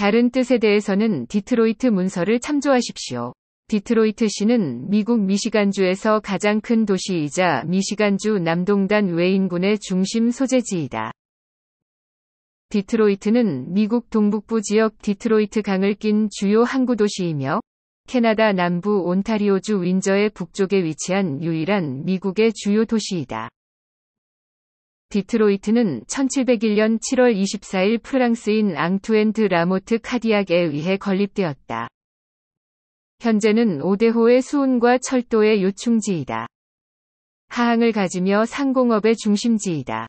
다른 뜻에 대해서는 디트로이트 문서를 참조하십시오. 디트로이트시는 미국 미시간주에서 가장 큰 도시이자 미시간주 남동단 외인군의 중심 소재지이다. 디트로이트는 미국 동북부 지역 디트로이트 강을 낀 주요 항구 도시이며 캐나다 남부 온타리오주 윈저의 북쪽에 위치한 유일한 미국의 주요 도시이다. 디트로이트는 1701년 7월 24일 프랑스인 앙투엔드 라모트 카디악에 의해 건립되었다. 현재는 오데호의 수운과 철도의 요충지이다. 하항을 가지며 상공업의 중심지이다.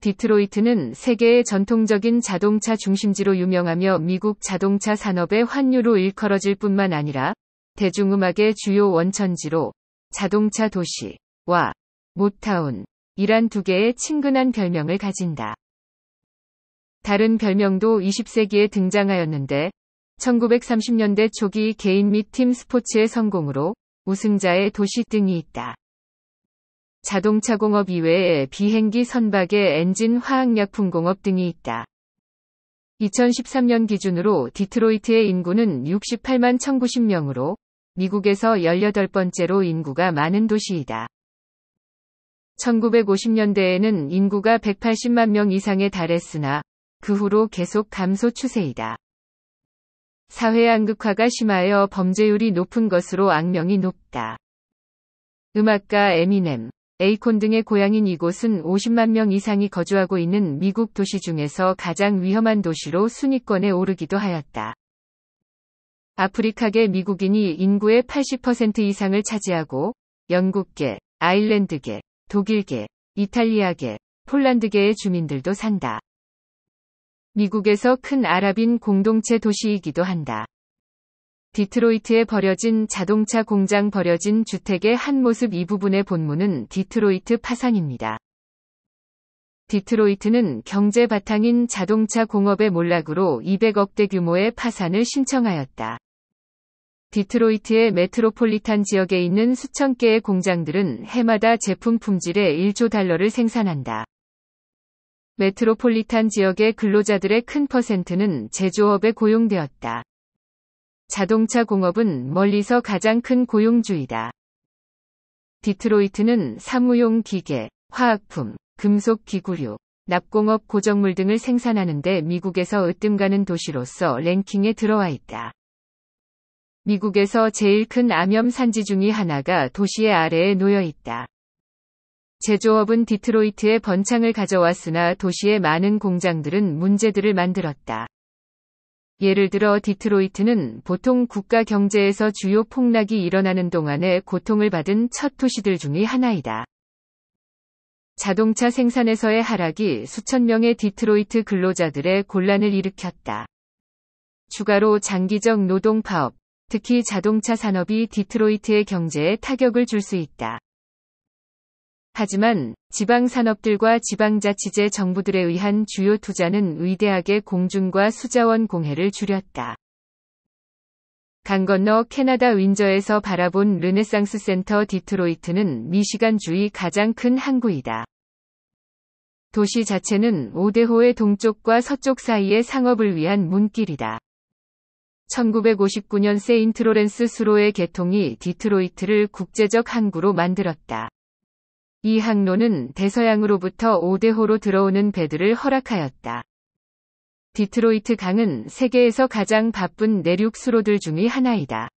디트로이트는 세계의 전통적인 자동차 중심지로 유명하며 미국 자동차 산업의 환유로 일컬어질 뿐만 아니라 대중음악의 주요 원천지로 자동차 도시와 모타운, 이란 두 개의 친근한 별명을 가진다. 다른 별명도 20세기에 등장하였는데 1930년대 초기 개인 및 팀 스포츠의 성공으로 우승자의 도시 등이 있다. 자동차 공업 이외에 비행기 선박의 엔진 화학약품 공업 등이 있다. 2013년 기준으로 디트로이트의 인구는 68만 1090명으로 미국에서 18번째로 인구가 많은 도시이다. 1950년대에는 인구가 180만 명 이상에 달했으나 그 후로 계속 감소 추세이다. 사회 양극화가 심하여 범죄율이 높은 것으로 악명이 높다. 음악가 에미넴, 에이콘 등의 고향인 이곳은 50만 명 이상이 거주하고 있는 미국 도시 중에서 가장 위험한 도시로 순위권에 오르기도 하였다. 아프리카계 미국인이 인구의 80% 이상을 차지하고 영국계, 아일랜드계, 독일계, 이탈리아계, 폴란드계의 주민들도 산다. 미국에서 큰 아랍인 공동체 도시이기도 한다. 디트로이트에 버려진 자동차 공장 버려진 주택의 한 모습 이 부분의 본문은 디트로이트 파산입니다. 디트로이트는 경제 바탕인 자동차 공업의 몰락으로 200억대 규모의 파산을 신청하였다. 디트로이트의 메트로폴리탄 지역에 있는 수천 개의 공장들은 해마다 제품 품질의 1조 달러를 생산한다. 메트로폴리탄 지역의 근로자들의 큰 퍼센트는 제조업에 고용되었다. 자동차 공업은 멀리서 가장 큰 고용주이다. 디트로이트는 사무용 기계, 화학품, 금속 기구류, 납공업 고정물 등을 생산하는데 미국에서 으뜸가는 도시로서 랭킹에 들어와 있다. 미국에서 제일 큰 암염 산지 중의 하나가 도시의 아래에 놓여 있다. 제조업은 디트로이트에 번창을 가져왔으나 도시의 많은 공장들은 문제들을 만들었다. 예를 들어 디트로이트는 보통 국가 경제에서 주요 폭락이 일어나는 동안에 고통을 받은 첫 도시들 중의 하나이다. 자동차 생산에서의 하락이 수천 명의 디트로이트 근로자들의 곤란을 일으켰다. 추가로 장기적 노동 파업, 특히 자동차 산업이 디트로이트의 경제에 타격을 줄 수 있다. 하지만 지방 산업들과 지방자치제 정부들에 의한 주요 투자는 위대하게 공중과 수자원 공해를 줄였다. 강 건너 캐나다 윈저에서 바라본 르네상스 센터 디트로이트는 미시간주의 가장 큰 항구이다. 도시 자체는 오데호의 동쪽과 서쪽 사이의 상업을 위한 문길이다. 1959년 세인트로렌스 수로의 개통이 디트로이트를 국제적 항구로 만들었다. 이 항로는 대서양으로부터 오대호로 들어오는 배들을 허락하였다. 디트로이트 강은 세계에서 가장 바쁜 내륙 수로들 중의 하나이다.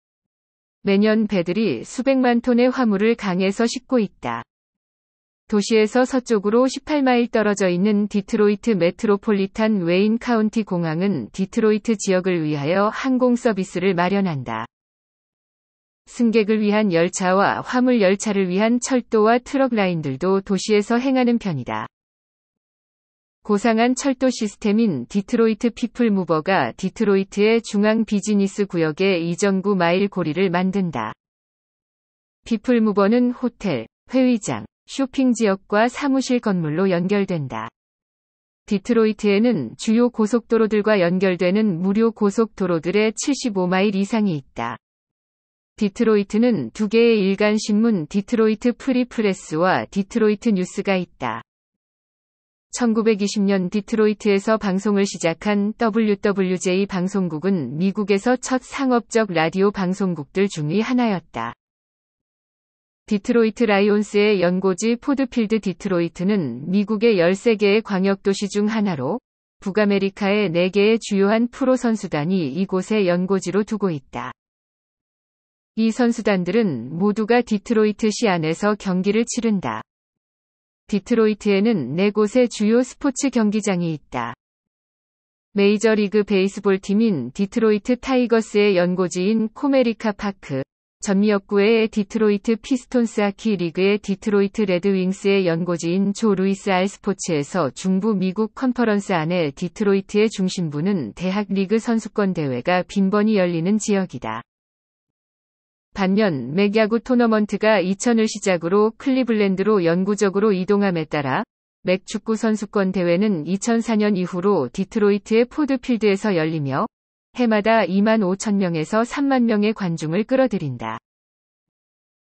매년 배들이 수백만 톤의 화물을 강에서 싣고 있다. 도시에서 서쪽으로 18마일 떨어져 있는 디트로이트 메트로폴리탄 웨인 카운티 공항은 디트로이트 지역을 위하여 항공 서비스를 마련한다. 승객을 위한 열차와 화물 열차를 위한 철도와 트럭 라인들도 도시에서 행하는 편이다. 고상한 철도 시스템인 디트로이트 피플 무버가 디트로이트의 중앙 비즈니스 구역의 이정구 마일 고리를 만든다. 피플 무버는 호텔, 회의장, 쇼핑 지역과 사무실 건물로 연결된다. 디트로이트에는 주요 고속도로들과 연결되는 무료 고속도로들의 75마일 이상이 있다. 디트로이트는 두 개의 일간 신문 디트로이트 프리 프레스와 디트로이트 뉴스가 있다. 1920년 디트로이트에서 방송을 시작한 WWJ 방송국은 미국에서 첫 상업적 라디오 방송국들 중의 하나였다. 디트로이트 라이온스의 연고지 포드필드 디트로이트는 미국의 13개의 광역도시 중 하나로 북아메리카의 4개의 주요한 프로 선수단이 이곳에 연고지로 두고 있다. 이 선수단들은 모두가 디트로이트 시 안에서 경기를 치른다. 디트로이트에는 4곳의 주요 스포츠 경기장이 있다. 메이저리그 베이스볼 팀인 디트로이트 타이거스의 연고지인 코메리카 파크, 전미역구의 디트로이트 피스톤스 하키 리그의 디트로이트 레드윙스의 연고지인 조 루이스 알 스포츠에서 중부 미국 컨퍼런스 안에 디트로이트의 중심부는 대학 리그 선수권 대회가 빈번히 열리는 지역이다. 반면 맥야구 토너먼트가 2000을 시작으로 클리블랜드로 영구적으로 이동함에 따라 맥축구 선수권 대회는 2004년 이후로 디트로이트의 포드필드에서 열리며 해마다 2만 5천 명에서 3만 명의 관중을 끌어들인다.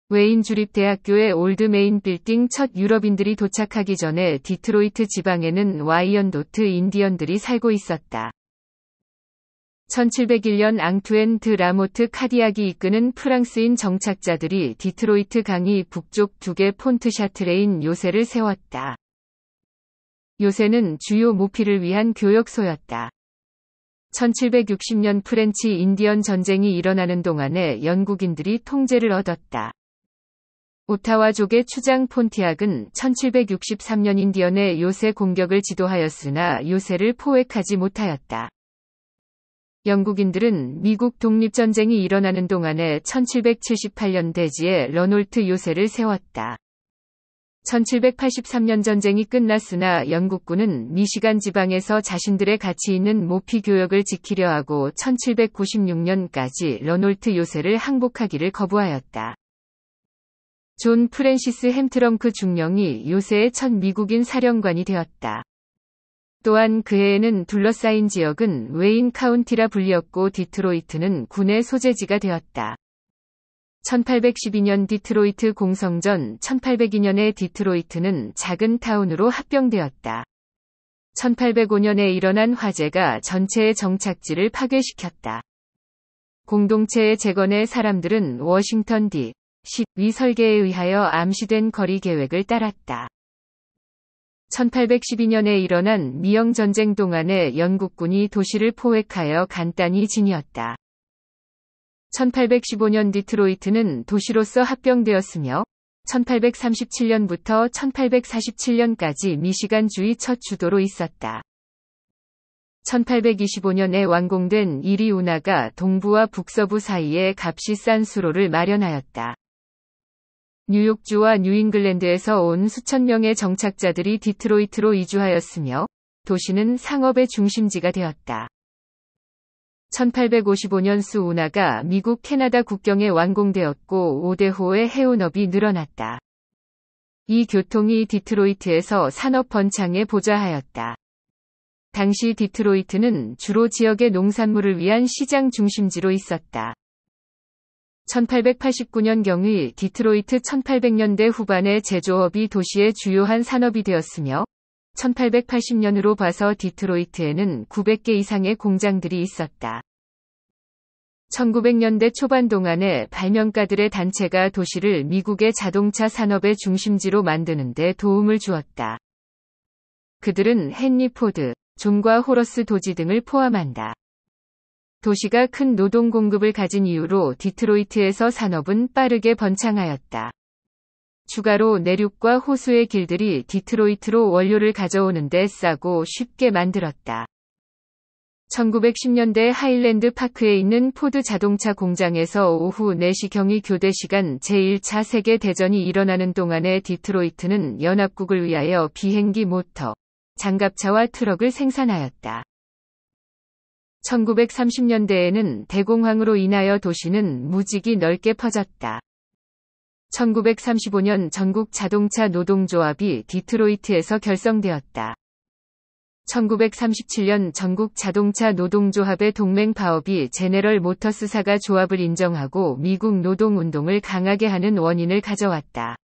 웨인 주립대학교의 올드메인 빌딩 첫 유럽인들이 도착하기 전에 디트로이트 지방에는 와이언노트 인디언들이 살고 있었다. 1701년 앙투엔 드 라모트 카디악이 이끄는 프랑스인 정착자들이 디트로이트 강이 북쪽 두 개 폰트 샤트레인 요새를 세웠다. 요새는 주요 모피를 위한 교역소였다. 1760년 프렌치 인디언 전쟁이 일어나는 동안에 영국인들이 통제를 얻었다. 오타와족의 추장 폰티악은 1763년 인디언의 요새 공격을 지도하였으나 요새를 포획하지 못하였다. 영국인들은 미국 독립전쟁이 일어나는 동안에 1778년 대지에 러놀트 요새를 세웠다. 1783년 전쟁이 끝났으나 영국군은 미시간 지방에서 자신들의 가치 있는 모피 교역을 지키려 하고 1796년까지 러놀트 요새를 항복하기를 거부하였다. 존 프랜시스 햄트럼크 중령이 요새의 첫 미국인 사령관이 되었다. 또한 그 해에는 둘러싸인 지역은 웨인 카운티라 불리었고 디트로이트는 군의 소재지가 되었다. 1812년 디트로이트 공성전 1802년에 디트로이트는 작은 타운으로 합병되었다. 1805년에 일어난 화재가 전체의 정착지를 파괴시켰다. 공동체의 재건의 사람들은 워싱턴 D. 시위 설계에 의하여 암시된 거리 계획을 따랐다. 1812년에 일어난 미영 전쟁 동안에 영국군이 도시를 포획하여 간단히 지니었다. 1815년 디트로이트는 도시로서 합병되었으며 1837년부터 1847년까지 미시간주의 첫 주도로 있었다. 1825년에 완공된 이리우나가 동부와 북서부 사이에 값이 싼 수로를 마련하였다. 뉴욕주와 뉴잉글랜드에서 온 수천 명의 정착자들이 디트로이트로 이주하였으며 도시는 상업의 중심지가 되었다. 1855년 수운나가 미국 캐나다 국경에 완공되었고 5대호의 해운업이 늘어났다. 이 교통이 디트로이트에서 산업 번창에 보좌하였다. 당시 디트로이트는 주로 지역의 농산물을 위한 시장 중심지로 있었다. 1889년경의 디트로이트 1800년대 후반에 제조업이 도시의 주요한 산업이 되었으며 1880년으로 봐서 디트로이트에는 900개 이상의 공장들이 있었다. 1900년대 초반 동안에 발명가들의 단체가 도시를 미국의 자동차 산업의 중심지로 만드는 데 도움을 주었다. 그들은 헨리 포드, 존과 호러스 도지 등을 포함한다. 도시가 큰 노동 공급을 가진 이유로 디트로이트에서 산업은 빠르게 번창하였다. 추가로 내륙과 호수의 길들이 디트로이트로 원료를 가져오는데 싸고 쉽게 만들었다. 1910년대 하일랜드 파크에 있는 포드 자동차 공장에서 오후 4시경이 교대 시간 제1차 세계 대전이 일어나는 동안에 디트로이트는 연합국을 위하여 비행기 모터, 장갑차와 트럭을 생산하였다. 1930년대에는 대공황으로 인하여 도시는 무지기 넓게 퍼졌다. 1935년 전국 자동차 노동조합이 디트로이트에서 결성되었다. 1937년 전국 자동차 노동조합의 동맹 파업이 제네럴 모터스사가 조합을 인정하고 미국 노동운동을 강하게 하는 원인을 가져왔다.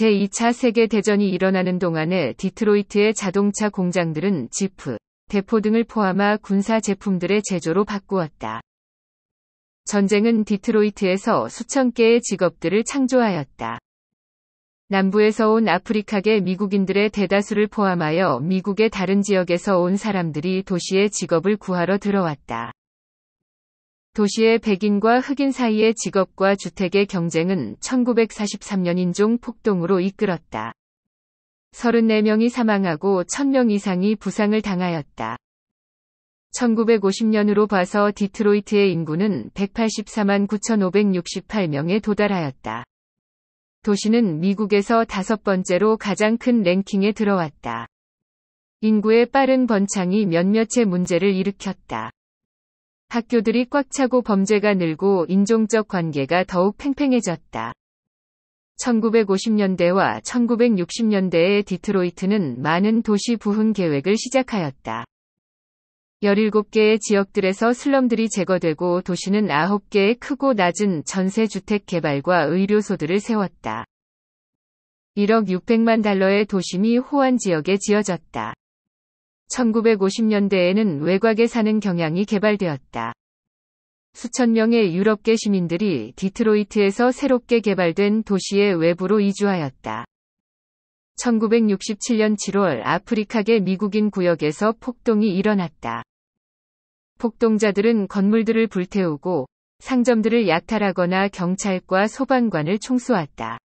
제2차 세계대전이 일어나는 동안에 디트로이트의 자동차 공장들은 지프, 대포 등을 포함하 군사 제품들의 제조로 바꾸었다. 전쟁은 디트로이트에서 수천 개의 직업들을 창조하였다. 남부에서 온 아프리카계 미국인들의 대다수를 포함하여 미국의 다른 지역에서 온 사람들이 도시에 직업을 구하러 들어왔다. 도시의 백인과 흑인 사이의 직업과 주택의 경쟁은 1943년 인종 폭동으로 이끌었다. 34명이 사망하고 1000명 이상이 부상을 당하였다. 1950년으로 봐서 디트로이트의 인구는 184만 9568명에 도달하였다. 도시는 미국에서 다섯 번째로 가장 큰 랭킹에 들어왔다. 인구의 빠른 번창이 몇몇의 문제를 일으켰다. 학교들이 꽉 차고 범죄가 늘고 인종적 관계가 더욱 팽팽해졌다. 1950년대와 1960년대의 디트로이트는 많은 도시 부흥 계획을 시작하였다. 17개의 지역들에서 슬럼들이 제거되고 도시는 9개의 크고 낮은 전세 주택 개발과 의료소들을 세웠다. 1억 600만 달러의 도심이 호환 지역에 지어졌다. 1950년대에는 외곽에 사는 경향이 개발되었다. 수천 명의 유럽계 시민들이 디트로이트에서 새롭게 개발된 도시의 외부로 이주하였다. 1967년 7월 아프리카계 미국인 구역에서 폭동이 일어났다. 폭동자들은 건물들을 불태우고 상점들을 약탈하거나 경찰과 소방관을 총쏘았다.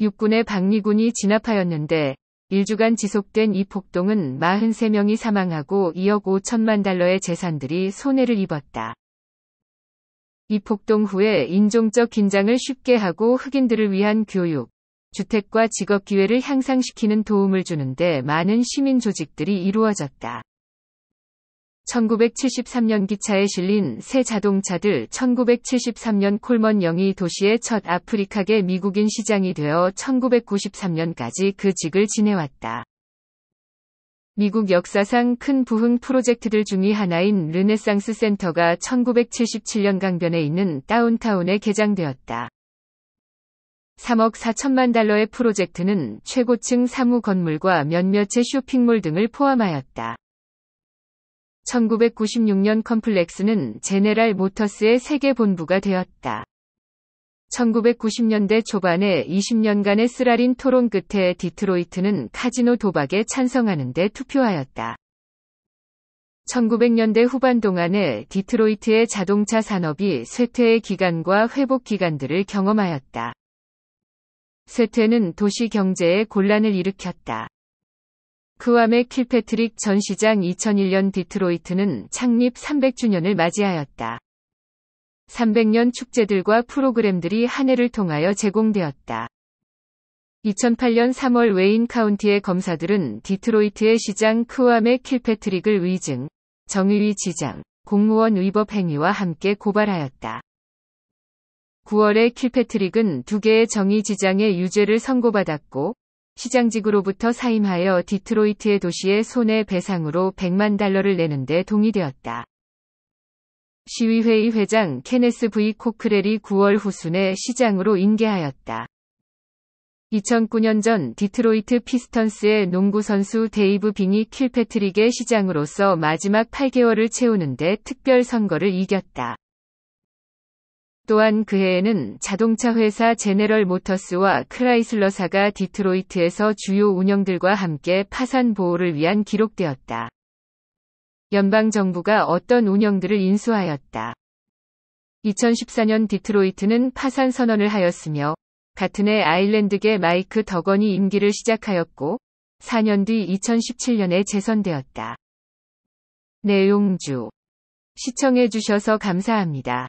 육군의 박리군이 진압하였는데 1주간 지속된 이 폭동은 43명이 사망하고 2억 5천만 달러의 재산들이 손해를 입었다. 이 폭동 후에 인종적 긴장을 쉽게 하고 흑인들을 위한 교육, 주택과 직업 기회를 향상시키는 도움을 주는데 많은 시민 조직들이 이루어졌다. 1973년 기차에 실린 새 자동차들 1973년 콜먼 영이 도시의 첫 아프리카계 미국인 시장이 되어 1993년까지 그 직을 지내왔다. 미국 역사상 큰 부흥 프로젝트들 중의 하나인 르네상스 센터가 1977년 강변에 있는 다운타운에 개장되었다. 3억 4천만 달러의 프로젝트는 최고층 사무 건물과 몇몇의 쇼핑몰 등을 포함하였다. 1996년 컴플렉스는 제네랄 모터스의 세계 본부가 되었다. 1990년대 초반에 20년간의 쓰라린 토론 끝에 디트로이트는 카지노 도박에 찬성하는 데 투표하였다. 1900년대 후반 동안에 디트로이트의 자동차 산업이 쇠퇴의 기간과 회복 기간들을 경험하였다. 세태는 도시 경제에 곤란을 일으켰다. 그와메 킬패트릭 전 시장 2001년 디트로이트는 창립 300주년을 맞이하였다. 300년 축제들과 프로그램들이 한 해를 통하여 제공되었다. 2008년 3월 웨인 카운티의 검사들은 디트로이트의 시장 크와메 그 킬패트릭을 위증, 정의위 지장, 공무원 위법 행위와 함께 고발하였다. 9월에 킬패트릭은 두 개의 정의 지장의 유죄를 선고받았고 시장직으로부터 사임하여 디트로이트의 도시에 손해 배상으로 100만 달러를 내는데 동의되었다. 시위회의 회장 케네스 V. 코크렐이 9월 후순에 시장으로 인계하였다. 2009년 전 디트로이트 피스턴스의 농구 선수 데이브 빙이 킬패트릭의 시장으로서 마지막 8개월을 채우는데 특별 선거를 이겼다. 또한 그 해에는 자동차 회사 제네럴 모터스와 크라이슬러사가 디트로이트에서 주요 운영들과 함께 파산 보호를 위한 기록되었다. 연방 정부가 어떤 운영들을 인수하였다. 2014년 디트로이트는 파산 선언을 하였으며 같은 해 아일랜드계 마이크 더건이 임기를 시작하였고 4년 뒤 2017년에 재선되었다. 내용주 시청해 주셔서 감사합니다.